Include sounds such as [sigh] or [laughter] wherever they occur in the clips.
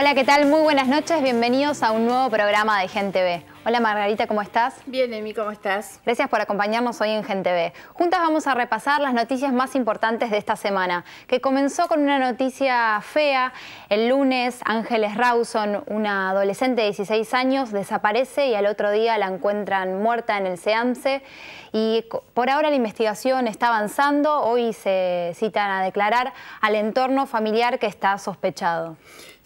Hola, ¿qué tal? Muy buenas noches, bienvenidos a un nuevo programa de Gente B. Hola Margarita, ¿cómo estás? Bien, Emi, ¿cómo estás? Gracias por acompañarnos hoy en Gente B. Juntas vamos a repasar las noticias más importantes de esta semana, que comenzó con una noticia fea. El lunes, Ángeles Rawson, una adolescente de 16 años, desaparece y al otro día la encuentran muerta en el Seance. Y por ahora la investigación está avanzando. Hoy se citan a declarar al entorno familiar que está sospechado.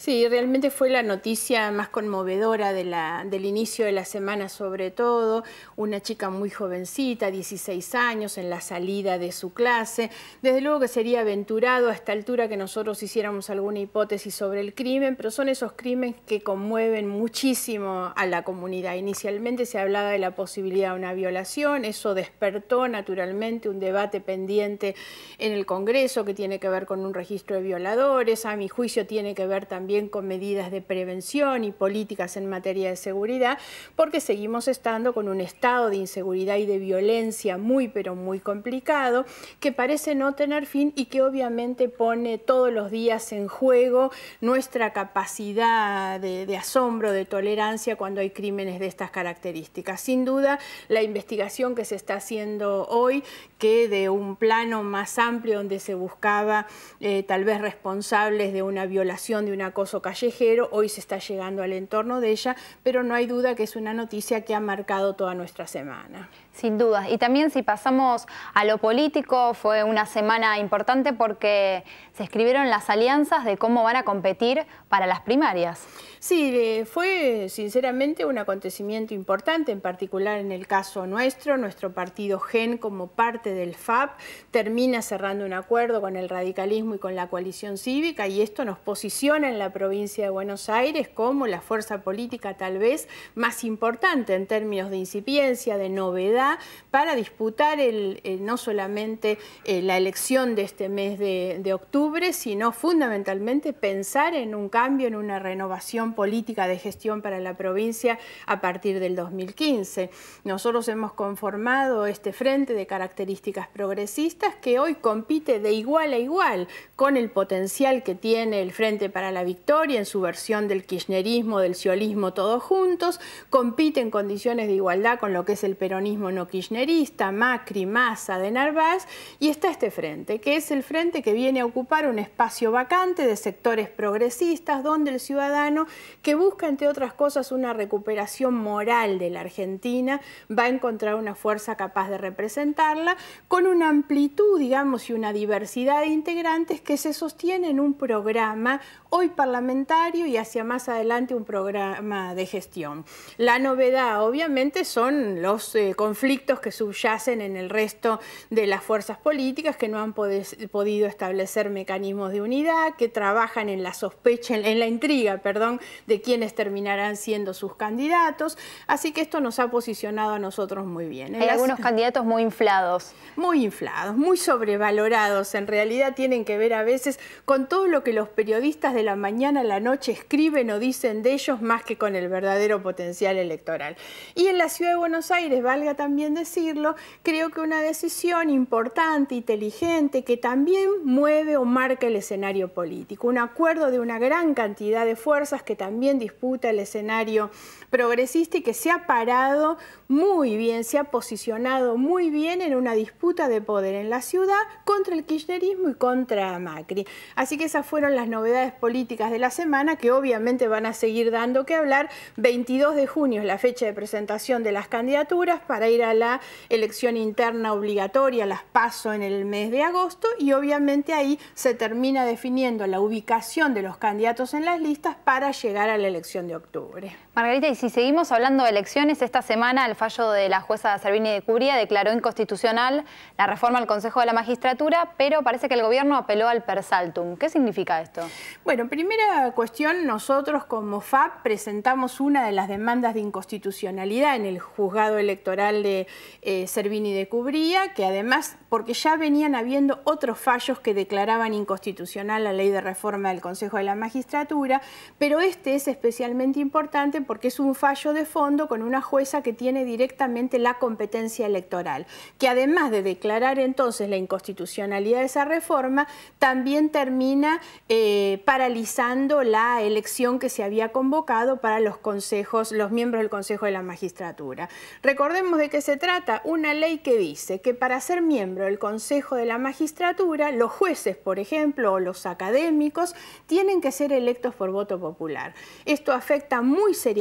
Sí, realmente fue la noticia más conmovedora de la, del inicio de la semana, sobre todo. Una chica muy jovencita, 16 años, en la salida de su clase. Desde luego que sería aventurado a esta altura que nosotros hiciéramos alguna hipótesis sobre el crimen, pero son esos crímenes que conmueven muchísimo a la comunidad. Inicialmente se hablaba de la posibilidad de una violación, eso despertó naturalmente un debate pendiente en el Congreso que tiene que ver con un registro de violadores. A mi juicio tiene que ver también con medidas de prevención y políticas en materia de seguridad, porque seguimos estando con un estado de inseguridad y de violencia muy, pero muy complicado, que parece no tener fin y que obviamente pone todos los días en juego nuestra capacidad de, asombro, de tolerancia cuando hay crímenes de estas características. Sin duda, la investigación que se está haciendo hoy, que de un plano más amplio donde se buscaba eh, tal vez responsables de una violación de una callejero, hoy se está llegando al entorno de ella, pero no hay duda que es una noticia que ha marcado toda nuestra semana. Sin duda. Y también si pasamos a lo político, fue una semana importante porque se escribieron las alianzas de cómo van a competir para las primarias. Sí, eh, fue sinceramente un acontecimiento importante, en particular en el caso nuestro, nuestro partido GEN como parte del FAP termina cerrando un acuerdo con el radicalismo y con la coalición cívica y esto nos posiciona en la provincia de Buenos Aires como la fuerza política tal vez más importante en términos de incipiencia, de novedad para disputar eh, no solamente eh, la elección de este mes de, octubre, sino fundamentalmente pensar en un cambio, en una renovación política de gestión para la provincia a partir del 2015. Nosotros hemos conformado este frente de características progresistas que hoy compite de igual a igual con el potencial que tiene el Frente para la Victoria en su versión del kirchnerismo, del ciolismo, todos juntos, compite en condiciones de igualdad con lo que es el peronismo no kirchnerista, Macri, Massa, de Narváez, y está este frente, que es el frente que viene a ocupar un espacio vacante de sectores progresistas, donde el ciudadano que busca, entre otras cosas, una recuperación moral de la Argentina, va a encontrar una fuerza capaz de representarla, con una amplitud, digamos, y una diversidad de integrantes que se sostiene en un programa hoy parlamentario y hacia más adelante un programa de gestión. La novedad, obviamente, son los conflictos eh, conflictos que subyacen en el resto de las fuerzas políticas que no han podido establecer mecanismos de unidad, que trabajan en la sospecha, en la intriga, perdón, de quienes terminarán siendo sus candidatos. Así que esto nos ha posicionado a nosotros muy bien. Hay algunos candidatos muy inflados. Muy inflados, muy sobrevalorados. En realidad tienen que ver a veces con todo lo que los periodistas de la mañana a la noche escriben o dicen de ellos más que con el verdadero potencial electoral. Y en la ciudad de Buenos Aires, valga también decirlo, creo que una decisión importante, inteligente, que también mueve o marca el escenario político. Un acuerdo de una gran cantidad de fuerzas que también disputa el escenario progresista y que se ha parado muy bien, se ha posicionado muy bien en una disputa de poder en la ciudad contra el kirchnerismo y contra Macri. Así que esas fueron las novedades políticas de la semana que obviamente van a seguir dando que hablar. 22 de junio es la fecha de presentación de las candidaturas para ir a la elección interna obligatoria, las paso en el mes de agosto y obviamente ahí se termina definiendo la ubicación de los candidatos en las listas para llegar a la elección de octubre. Margarita, y si seguimos hablando de elecciones, esta semana el fallo de la jueza Servini de Cubría declaró inconstitucional la reforma al Consejo de la Magistratura, pero parece que el gobierno apeló al persaltum. ¿Qué significa esto? Bueno, primera cuestión, nosotros como FAP presentamos una de las demandas de inconstitucionalidad en el juzgado electoral de eh, Servini de Cubría, que además, porque ya venían habiendo otros fallos que declaraban inconstitucional la ley de reforma del Consejo de la Magistratura, pero este es especialmente importante porque es un fallo de fondo con una jueza que tiene directamente la competencia electoral, que además de declarar entonces la inconstitucionalidad de esa reforma, también termina eh, paralizando la elección que se había convocado para los consejos, los miembros del Consejo de la Magistratura. Recordemos de qué se trata, una ley que dice que para ser miembro del Consejo de la Magistratura, los jueces, por ejemplo, o los académicos, tienen que ser electos por voto popular. Esto afecta muy seriamente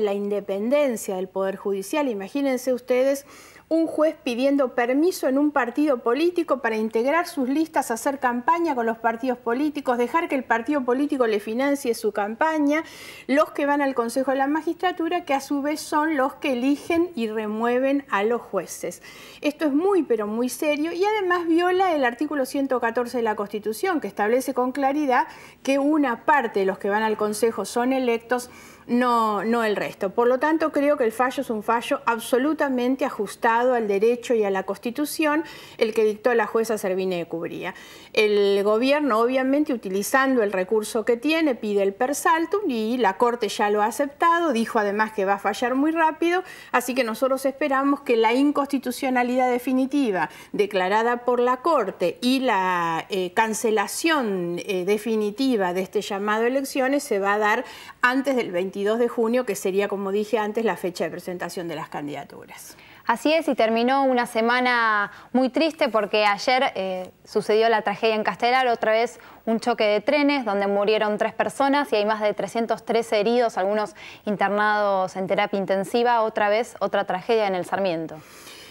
la independencia del Poder Judicial. Imagínense ustedes un juez pidiendo permiso en un partido político para integrar sus listas, hacer campaña con los partidos políticos, dejar que el partido político le financie su campaña, los que van al Consejo de la Magistratura, que a su vez son los que eligen y remueven a los jueces. Esto es muy, pero muy serio y además viola el artículo 114 de la Constitución, que establece con claridad que una parte de los que van al Consejo son electos no, no el resto. Por lo tanto, creo que el fallo es un fallo absolutamente ajustado al derecho y a la Constitución, el que dictó la jueza Servine de Cubría. El gobierno, obviamente, utilizando el recurso que tiene, pide el persalto y la Corte ya lo ha aceptado, dijo además que va a fallar muy rápido, así que nosotros esperamos que la inconstitucionalidad definitiva declarada por la Corte y la eh, cancelación eh, definitiva de este llamado a elecciones se va a dar antes del 20 de junio, que sería, como dije antes, la fecha de presentación de las candidaturas. Así es, y terminó una semana muy triste porque ayer eh, sucedió la tragedia en Castelar, otra vez un choque de trenes donde murieron tres personas y hay más de 313 heridos, algunos internados en terapia intensiva, otra vez otra tragedia en el Sarmiento.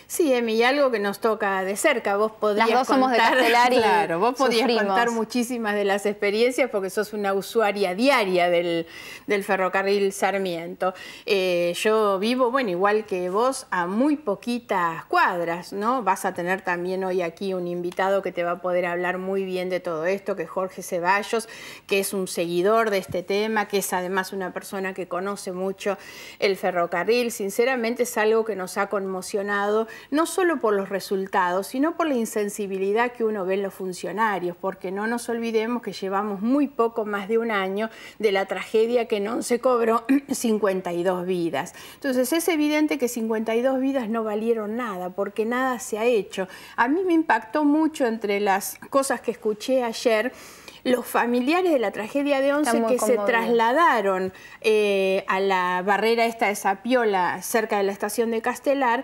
Sí, Emi, algo que nos toca de cerca. Vos podías contar, somos [laughs] claro, vos podías contar muchísimas de las experiencias porque sos una usuaria diaria del, ferrocarril Sarmiento. Eh, yo vivo, bueno, igual que vos, a muy poquitas cuadras, ¿no? Vas a tener también hoy aquí un invitado que te va a poder hablar muy bien de todo esto, que es Jorge Ceballos, que es un seguidor de este tema, que es además una persona que conoce mucho el ferrocarril. Sinceramente es algo que nos ha conmocionado no solo por los resultados, sino por la insensibilidad que uno ve en los funcionarios, porque no nos olvidemos que llevamos muy poco, más de un año, de la tragedia que no se cobró 52 [clears throat] vidas. Entonces es evidente que 52 vidas no valieron nada, porque nada se ha hecho. A mí me impactó mucho entre las cosas que escuché ayer, los familiares de la tragedia de Once que se trasladaron eh, a la barrera esta de Zapiola, cerca de la estación de Castelar,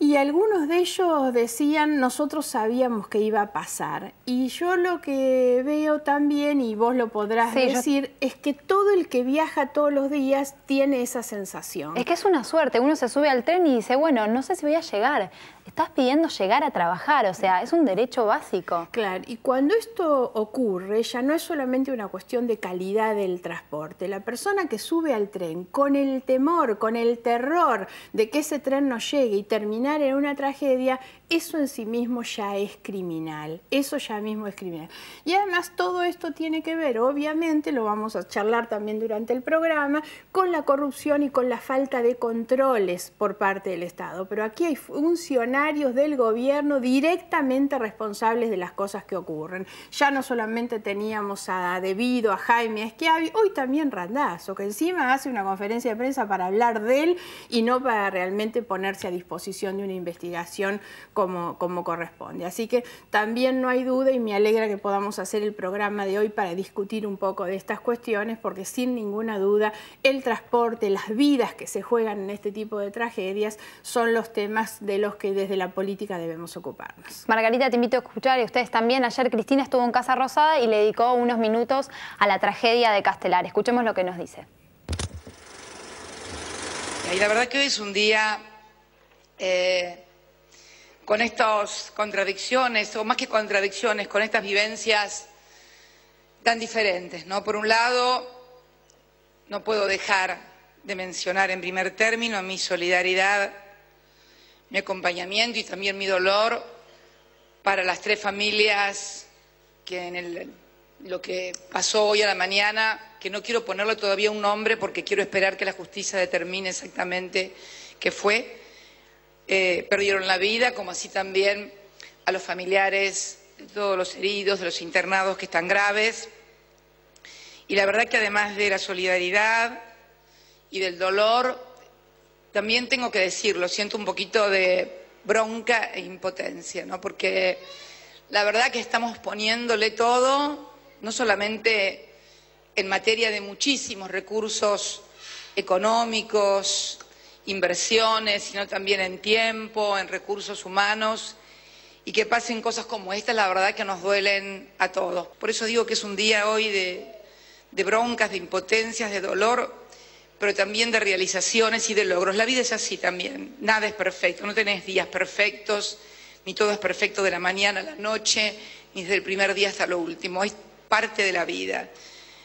y algunos de ellos decían, nosotros sabíamos que iba a pasar. Y yo lo que veo también, y vos lo podrás decir, es que todo el que viaja todos los días tiene esa sensación. Es que es una suerte, uno se sube al tren y dice, bueno, no sé si voy a llegar estás pidiendo llegar a trabajar, o sea, es un derecho básico. Claro, y cuando esto ocurre ya no es solamente una cuestión de calidad del transporte. La persona que sube al tren con el temor, con el terror de que ese tren no llegue y terminar en una tragedia, eso en sí mismo ya es criminal, eso ya mismo es criminal. Y además todo esto tiene que ver, obviamente, lo vamos a charlar también durante el programa, con la corrupción y con la falta de controles por parte del Estado. Pero aquí hay funcionarios del gobierno directamente responsables de las cosas que ocurren. Ya no solamente teníamos a Debido, a Jaime Esquiavi, hoy también Randazzo, que encima hace una conferencia de prensa para hablar de él y no para realmente ponerse a disposición de una investigación como, corresponde. Así que también no hay duda y me alegra que podamos hacer el programa de hoy para discutir un poco de estas cuestiones, porque sin ninguna duda el transporte, las vidas que se juegan en este tipo de tragedias son los temas de los que desde la política debemos ocuparnos. Margarita, te invito a escuchar y ustedes también. Ayer Cristina estuvo en Casa Rosada y le dedicó unos minutos a la tragedia de Castelar. Escuchemos lo que nos dice. Y la verdad que hoy es un día eh, con estas contradicciones, o más que contradicciones, con estas vivencias tan diferentes. ¿no? Por un lado, no puedo dejar de mencionar en primer término mi solidaridad, mi acompañamiento y también mi dolor para las tres familias que en lo que pasó hoy a la mañana, que no quiero ponerle todavía un nombre porque quiero esperar que la justicia determine exactamente qué fue, eh, perdieron la vida, como así también a los familiares de todos los heridos, de los internados que están graves. Y la verdad que además de la solidaridad y del dolor, también tengo que decirlo, siento un poquito de bronca e impotencia, ¿no? Porque la verdad que estamos poniéndole todo, no solamente en materia de muchísimos recursos económicos, inversiones, sino también en tiempo, en recursos humanos, y que pasen cosas como estas, la verdad que nos duelen a todos. Por eso digo que es un día hoy de, de broncas, de impotencias, de dolor, pero también de realizaciones y de logros. La vida es así también, nada es perfecto, no tenés días perfectos, ni todo es perfecto de la mañana a la noche, ni desde el primer día hasta lo último, es parte de la vida.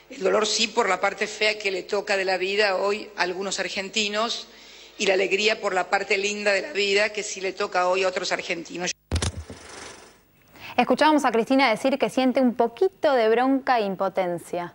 El dolor sí por la parte fea que le toca de la vida hoy a algunos argentinos, y la alegría por la parte linda de la vida que sí le toca hoy a otros argentinos. Escuchábamos a Cristina decir que siente un poquito de bronca e impotencia.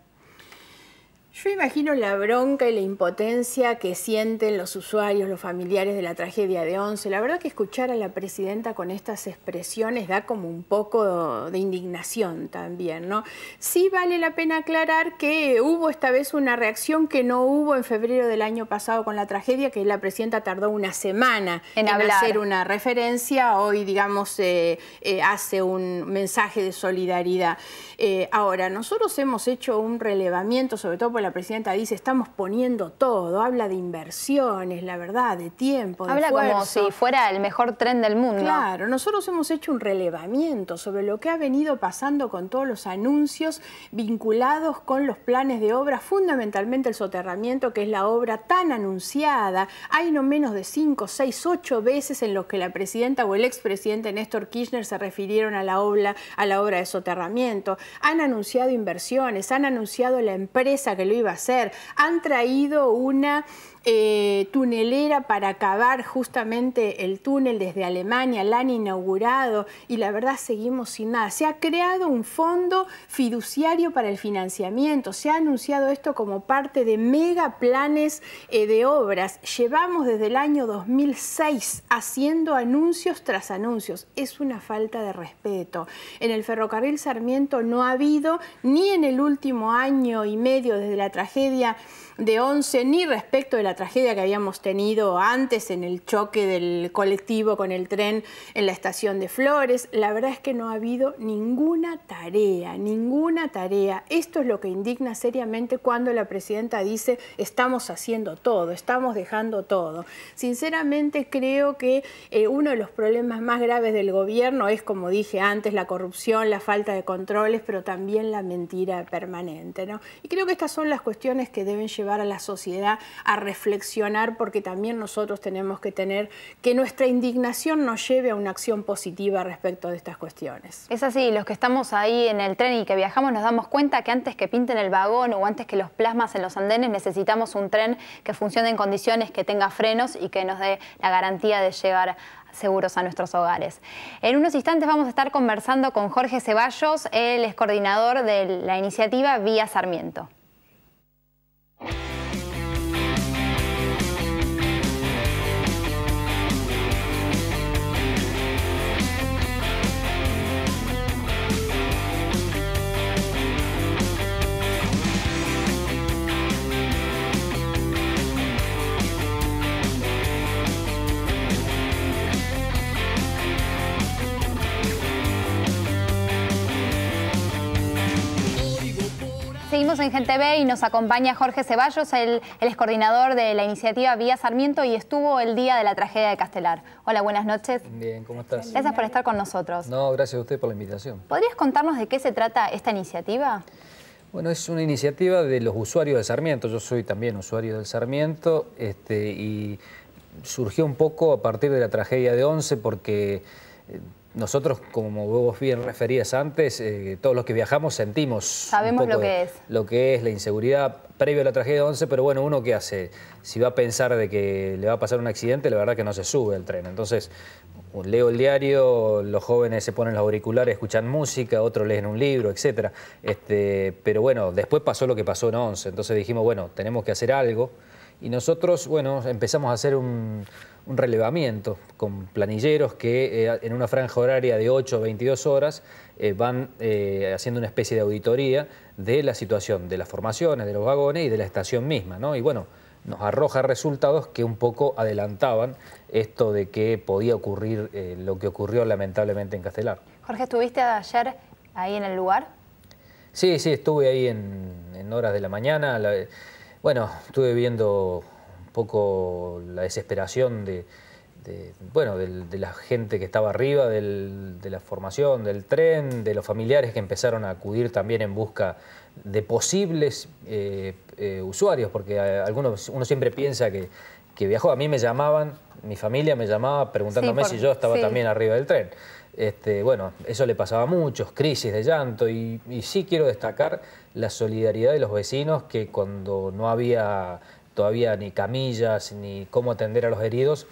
Yo imagino la bronca y la impotencia que sienten los usuarios, los familiares de la tragedia de Once. La verdad que escuchar a la presidenta con estas expresiones da como un poco de indignación también, ¿no? Sí vale la pena aclarar que hubo esta vez una reacción que no hubo en febrero del año pasado con la tragedia, que la presidenta tardó una semana en, hacer una referencia. Hoy, digamos, eh, eh, hace un mensaje de solidaridad. Eh, ahora, nosotros hemos hecho un relevamiento, sobre todo por la la presidenta dice, estamos poniendo todo, habla de inversiones, la verdad, de tiempo, Habla como si fuera el mejor tren del mundo. Claro, nosotros hemos hecho un relevamiento sobre lo que ha venido pasando con todos los anuncios vinculados con los planes de obra, fundamentalmente el soterramiento, que es la obra tan anunciada. Hay no menos de cinco, seis, ocho veces en los que la presidenta o el expresidente Néstor Kirchner se refirieron a la obra, a la obra de soterramiento. Han anunciado inversiones, han anunciado la empresa que lo iba a ser Han traído una eh, tunelera para acabar justamente el túnel desde Alemania, la han inaugurado y la verdad seguimos sin nada. Se ha creado un fondo fiduciario para el financiamiento, se ha anunciado esto como parte de mega planes eh, de obras. Llevamos desde el año 2006 haciendo anuncios tras anuncios. Es una falta de respeto. En el ferrocarril Sarmiento no ha habido ni en el último año y medio desde la tragedia de 11, ni respecto de la tragedia que habíamos tenido antes en el choque del colectivo con el tren en la estación de Flores. La verdad es que no ha habido ninguna tarea, ninguna tarea. Esto es lo que indigna seriamente cuando la presidenta dice estamos haciendo todo, estamos dejando todo. Sinceramente creo que eh, uno de los problemas más graves del gobierno es, como dije antes, la corrupción, la falta de controles, pero también la mentira permanente. ¿no? Y creo que estas son las cuestiones que deben llevar a la sociedad a reflexionar reflexionar porque también nosotros tenemos que tener que nuestra indignación nos lleve a una acción positiva respecto de estas cuestiones. Es así, los que estamos ahí en el tren y que viajamos nos damos cuenta que antes que pinten el vagón o antes que los plasmas en los andenes necesitamos un tren que funcione en condiciones, que tenga frenos y que nos dé la garantía de llegar seguros a nuestros hogares. En unos instantes vamos a estar conversando con Jorge Ceballos, él es coordinador de la iniciativa Vía Sarmiento. en Gente y nos acompaña Jorge Ceballos, el, excoordinador de la iniciativa Vía Sarmiento y estuvo el día de la tragedia de Castelar. Hola, buenas noches. Bien, ¿cómo estás? Gracias por estar con nosotros. No, gracias a usted por la invitación. ¿Podrías contarnos de qué se trata esta iniciativa? Bueno, es una iniciativa de los usuarios de Sarmiento. Yo soy también usuario del Sarmiento este, y surgió un poco a partir de la tragedia de 11 porque eh, nosotros, como vos bien referías antes, eh, todos los que viajamos sentimos Sabemos lo que es. Lo que es la inseguridad previo a la tragedia de 11, pero bueno, uno qué hace? Si va a pensar de que le va a pasar un accidente, la verdad que no se sube el tren. Entonces, leo el diario, los jóvenes se ponen los auriculares, escuchan música, otros leen un libro, etc. Este, pero bueno, después pasó lo que pasó en 11, entonces dijimos, bueno, tenemos que hacer algo. Y nosotros, bueno, empezamos a hacer un un relevamiento con planilleros que eh, en una franja horaria de 8 o 22 horas eh, van eh, haciendo una especie de auditoría de la situación de las formaciones, de los vagones y de la estación misma. ¿no? Y bueno, nos arroja resultados que un poco adelantaban esto de que podía ocurrir lo que ocurrió lamentablemente en Castelar. Jorge, ¿estuviste ayer ahí en el lugar? Sí, sí, estuve ahí en, horas de la mañana. bueno, estuve viendo poco la desesperación de, bueno, de, la gente que estaba arriba, de la formación, del tren, de los familiares que empezaron a acudir también en busca de posibles eh, eh, usuarios, porque eh, algunos, uno siempre piensa que, que viajó. A mí me llamaban, mi familia me llamaba preguntándome si yo estaba también arriba del tren. Este, bueno, eso le pasaba a muchos, crisis de llanto, y, y, sí quiero destacar la solidaridad de los vecinos que cuando no había todavía ni camillas, ni cómo atender a los heridos,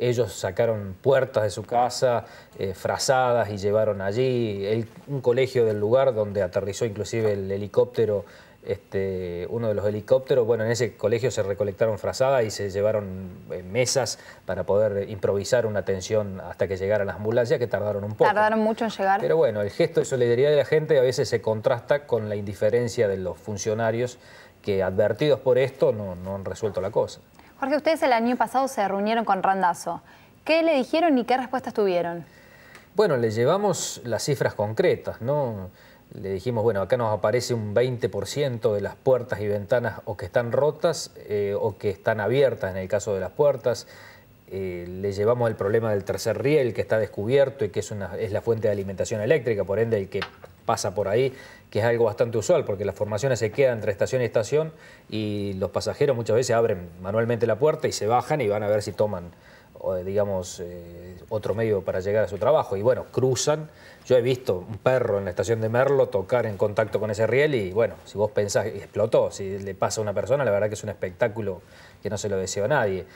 ellos sacaron puertas de su casa, eh, frazadas y llevaron allí un colegio del lugar donde aterrizó inclusive el helicóptero, este, uno de los helicópteros. Bueno, en ese colegio se recolectaron frazadas y se llevaron eh, mesas para poder improvisar una atención hasta que llegaran las ambulancias, que tardaron un poco. Tardaron mucho en llegar. Pero bueno, el gesto de solidaridad de la gente a veces se contrasta con la indiferencia de los funcionarios que advertidos por esto no, han resuelto la cosa. Jorge, ustedes el año pasado se reunieron con Randazo. ¿Qué le dijeron y qué respuestas tuvieron? Bueno, le llevamos las cifras concretas, ¿no? Le dijimos, bueno, acá nos aparece un 20% de las puertas y ventanas o que están rotas eh, o que están abiertas en el caso de las puertas. Eh, le llevamos el problema del tercer riel que está descubierto y que es la fuente de alimentación eléctrica, por ende el que pasa por ahí, que es algo bastante usual, porque las formaciones se quedan entre estación y estación y los pasajeros muchas veces abren manualmente la puerta y se bajan y van a ver si toman eh, digamos, eh, otro medio para llegar a su trabajo. Y bueno, cruzan. Yo he visto un perro en la estación de Merlo tocar en contacto con ese riel y bueno, si vos pensás, explotó. Si le pasa a una persona, la verdad que es un espectáculo que no se lo deseo a nadie.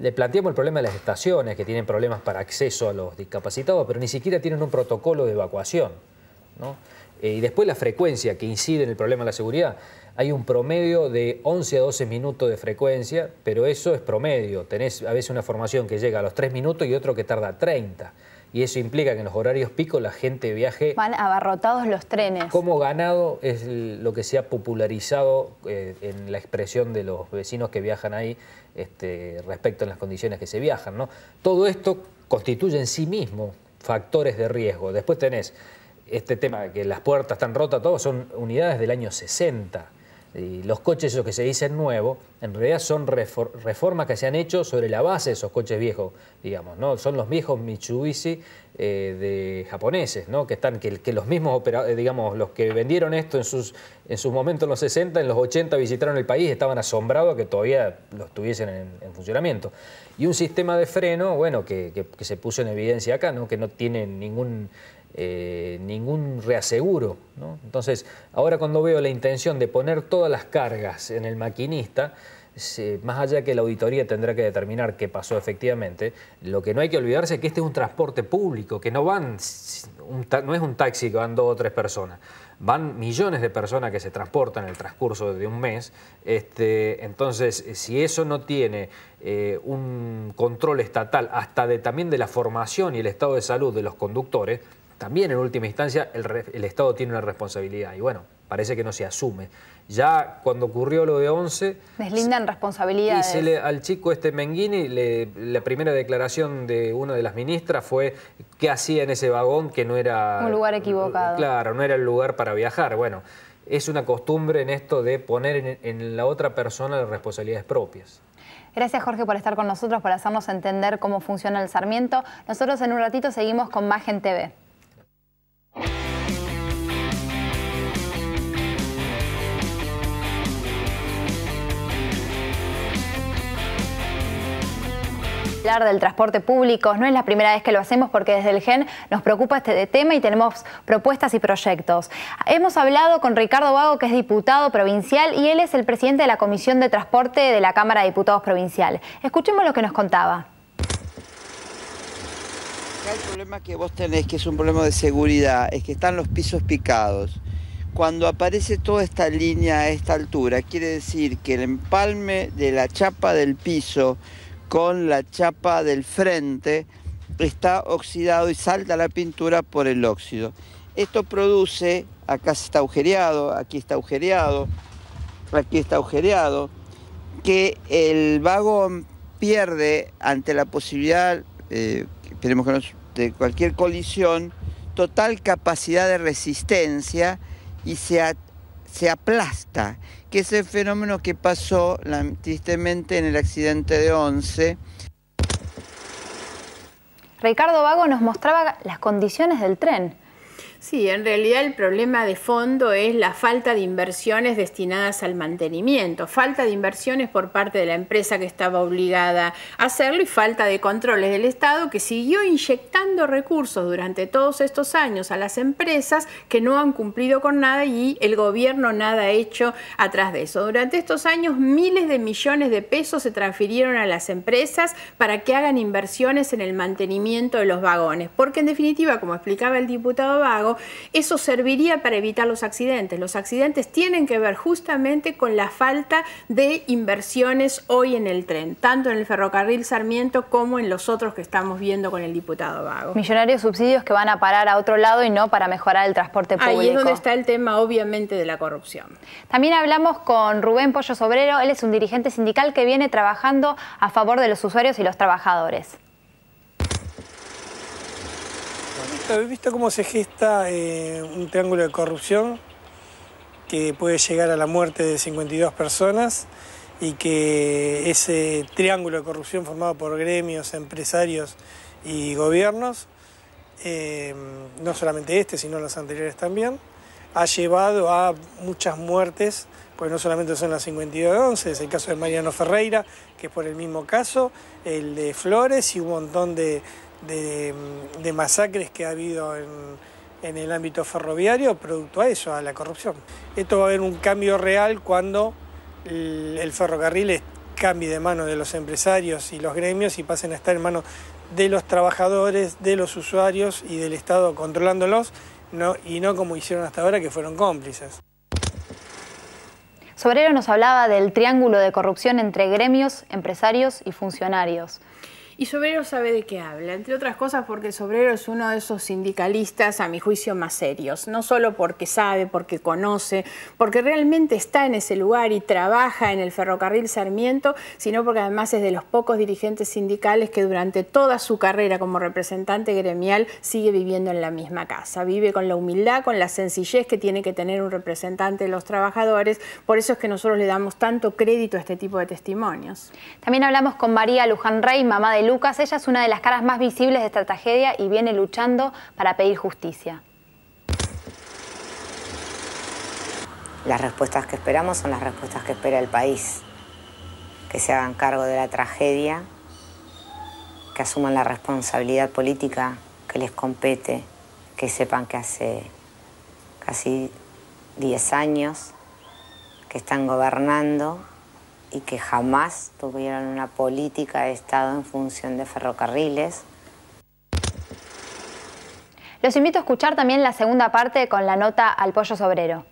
Le planteamos el problema de las estaciones, que tienen problemas para acceso a los discapacitados, pero ni siquiera tienen un protocolo de evacuación. Eh, y después la frecuencia que incide en el problema de la seguridad. Hay un promedio de 11 a 12 minutos de frecuencia, pero eso es promedio. Tenés a veces una formación que llega a los 3 minutos y otro que tarda 30 y eso implica que en los horarios pico la gente viaje... Van abarrotados los trenes. Como ganado es lo que se ha popularizado eh, en la expresión de los vecinos que viajan ahí este, respecto a las condiciones que se viajan. Todo esto constituye en sí mismo factores de riesgo. Después tenés este tema de que las puertas están rotas, todo, son unidades del año 60. Y los coches esos que se dicen nuevos, en realidad son reformas que se han hecho sobre la base de esos coches viejos, digamos, ¿no? Son los viejos Mitsubishi eh, de japoneses, ¿no? Que están, que, los mismos, eh, digamos, los que vendieron esto en sus, en sus momentos en los 60, en los 80 visitaron el país, estaban asombrados que todavía lo tuviesen en, funcionamiento. Y un sistema de freno, bueno, que, se puso en evidencia acá, ¿no? Que no tiene ningún eh, ningún reaseguro. Entonces, ahora cuando veo la intención de poner todas las cargas en el maquinista, más allá que la auditoría tendrá que determinar qué pasó efectivamente, lo que no hay que olvidarse es que este es un transporte público, que no van, no es un taxi que van dos o tres personas, van millones de personas que se transportan en el transcurso de un mes. Este, entonces, eh, si eso no tiene eh, un control estatal, hasta de, también de la formación y el estado de salud de los conductores, también en última instancia el, Estado tiene una responsabilidad y bueno, parece que no se asume. Ya cuando ocurrió lo de 11... Deslindan responsabilidades. Y al chico este Menguini, la primera declaración de una de las ministras fue qué hacía en ese vagón que no era... Un lugar equivocado. Claro, no era el lugar para viajar. Bueno, es una costumbre en esto de poner en, la otra persona las responsabilidades propias. Gracias Jorge por estar con nosotros, por hacernos entender cómo funciona el Sarmiento. Nosotros en un ratito seguimos con Magen TV. del transporte público. No es la primera vez que lo hacemos porque desde el GEN nos preocupa este tema y tenemos propuestas y proyectos. Hemos hablado con Ricardo Vago, que es diputado provincial, y él es el presidente de la Comisión de Transporte de la Cámara de Diputados Provincial. Escuchemos lo que nos contaba. El problema que vos tenés, que es un problema de seguridad, es que están los pisos picados. Cuando aparece toda esta línea a esta altura, quiere decir que el empalme de la chapa del piso con la chapa del frente está oxidado y salta la pintura por el óxido. Esto produce, acá está agujereado, aquí está agujereado, aquí está agujereado, que el vagón pierde ante la posibilidad, eh, esperemos que no, de cualquier colisión, total capacidad de resistencia y se se aplasta, que es el fenómeno que pasó tristemente en el accidente de Once. Ricardo Vago nos mostraba las condiciones del tren. Sí, en realidad el problema de fondo es la falta de inversiones destinadas al mantenimiento, falta de inversiones por parte de la empresa que estaba obligada a hacerlo y falta de controles del Estado que siguió inyectando recursos durante todos estos años a las empresas que no han cumplido con nada y el gobierno nada ha hecho atrás de eso. Durante estos años miles de millones de pesos se transfirieron a las empresas para que hagan inversiones en el mantenimiento de los vagones, porque en definitiva, como explicaba el diputado Vago, eso serviría para evitar los accidentes. Los accidentes tienen que ver justamente con la falta de inversiones hoy en el tren, tanto en el ferrocarril Sarmiento como en los otros que estamos viendo con el diputado Vago. Millonarios subsidios que van a parar a otro lado y no para mejorar el transporte público. Ahí es donde está el tema, obviamente, de la corrupción. También hablamos con Rubén Pollo Sobrero, él es un dirigente sindical que viene trabajando a favor de los usuarios y los trabajadores. ¿Habéis visto cómo se gesta eh, un triángulo de corrupción que puede llegar a la muerte de 52 personas y que ese triángulo de corrupción formado por gremios, empresarios y gobiernos, eh, no solamente este, sino los anteriores también, ha llevado a muchas muertes, pues no solamente son las 52 de 11, es el caso de Mariano Ferreira, que es por el mismo caso, el de Flores y un montón de, de, masacres que ha habido en, el ámbito ferroviario producto a eso, a la corrupción. Esto va a haber un cambio real cuando el ferrocarril cambie de mano de los empresarios y los gremios y pasen a estar en manos de los trabajadores, de los usuarios y del Estado controlándolos, y no como hicieron hasta ahora que fueron cómplices. Sobrero nos hablaba del triángulo de corrupción entre gremios, empresarios y funcionarios. Y Sobrero sabe de qué habla, entre otras cosas porque Sobrero es uno de esos sindicalistas, a mi juicio, más serios. No solo porque sabe, porque conoce, porque realmente está en ese lugar y trabaja en el ferrocarril Sarmiento, sino porque además es de los pocos dirigentes sindicales que durante toda su carrera como representante gremial sigue viviendo en la misma casa. Vive con la humildad, con la sencillez que tiene que tener un representante de los trabajadores. Por eso es que nosotros le damos tanto crédito a este tipo de testimonios. También hablamos con María Luján Rey, mamá de Lucas, ella es una de las caras más visibles de esta tragedia y viene luchando para pedir justicia. Las respuestas que esperamos son las respuestas que espera el país, que se hagan cargo de la tragedia, que asuman la responsabilidad política que les compete, que sepan que hace casi 10 años que están gobernando y que jamás tuvieran una política de Estado en función de ferrocarriles. Los invito a escuchar también la segunda parte con la nota al pollo sobrero.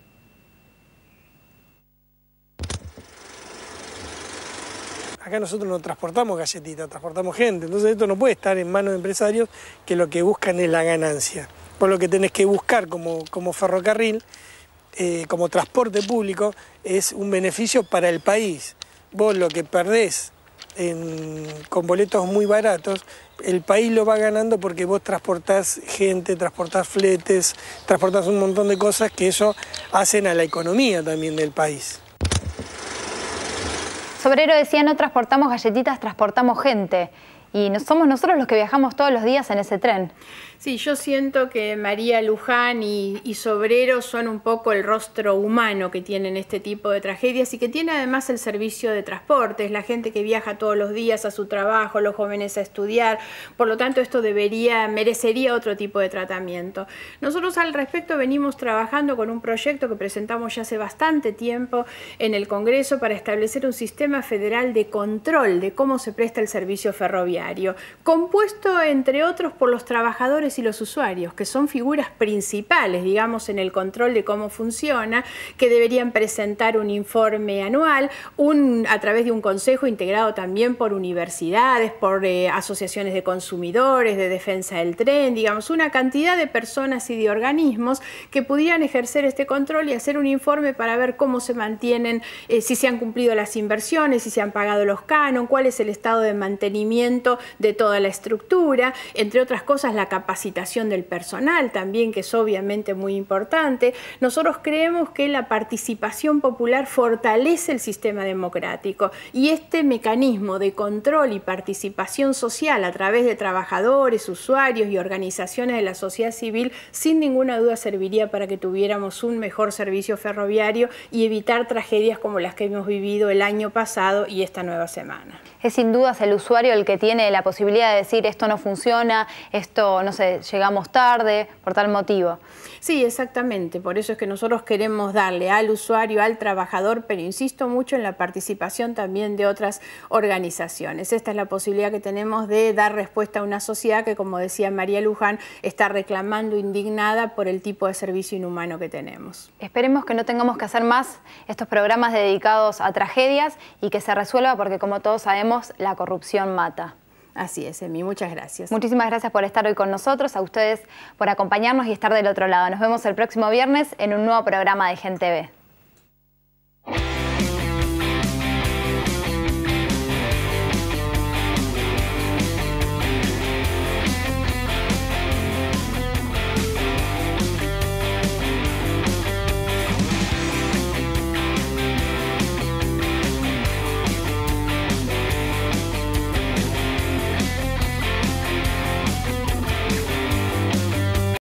Acá nosotros no transportamos galletitas, transportamos gente. Entonces esto no puede estar en manos de empresarios que lo que buscan es la ganancia. Por lo que tenés que buscar como, ferrocarril eh, como transporte público es un beneficio para el país vos lo que perdés con boletos muy baratos, el país lo va ganando porque vos transportás gente, transportás fletes, transportás un montón de cosas que eso hacen a la economía también del país. Sobrero decía, no transportamos galletitas, transportamos gente y no, somos nosotros los que viajamos todos los días en ese tren. Sí, yo siento que María Luján y, Sobrero son un poco el rostro humano que tienen este tipo de tragedias y que tiene además el servicio de transporte es la gente que viaja todos los días a su trabajo, los jóvenes a estudiar. Por lo tanto, esto debería, merecería otro tipo de tratamiento. Nosotros al respecto venimos trabajando con un proyecto que presentamos ya hace bastante tiempo en el Congreso para establecer un sistema federal de control de cómo se presta el servicio ferroviario compuesto entre otros por los trabajadores y los usuarios, que son figuras principales, digamos, en el control de cómo funciona, que deberían presentar un informe anual, a través de un consejo integrado también por universidades, por eh, asociaciones de consumidores, de defensa del tren, digamos, una cantidad de personas y de organismos que pudieran ejercer este control y hacer un informe para ver cómo se mantienen, eh, si se han cumplido las inversiones, si se han pagado los canon, cuál es el estado de mantenimiento de toda la estructura, entre otras cosas la capacitación del personal también, que es obviamente muy importante. Nosotros creemos que la participación popular fortalece el sistema democrático y este mecanismo de control y participación social a través de trabajadores, usuarios y organizaciones de la sociedad civil sin ninguna duda serviría para que tuviéramos un mejor servicio ferroviario y evitar tragedias como las que hemos vivido el año pasado y esta nueva semana es sin dudas el usuario el que tiene la posibilidad de decir esto no funciona, esto, no sé, llegamos tarde, por tal motivo. Sí, exactamente. Por eso es que nosotros queremos darle al usuario, al trabajador, pero insisto mucho en la participación también de otras organizaciones. Esta es la posibilidad que tenemos de dar respuesta a una sociedad que, como decía María Luján, está reclamando indignada por el tipo de servicio inhumano que tenemos. Esperemos que no tengamos que hacer más estos programas dedicados a tragedias y que se resuelva porque, como todos sabemos, la corrupción mata. Así es, Emi, muchas gracias. Muchísimas gracias por estar hoy con nosotros, a ustedes por acompañarnos y estar del otro lado. Nos vemos el próximo viernes en un nuevo programa de Gente TV.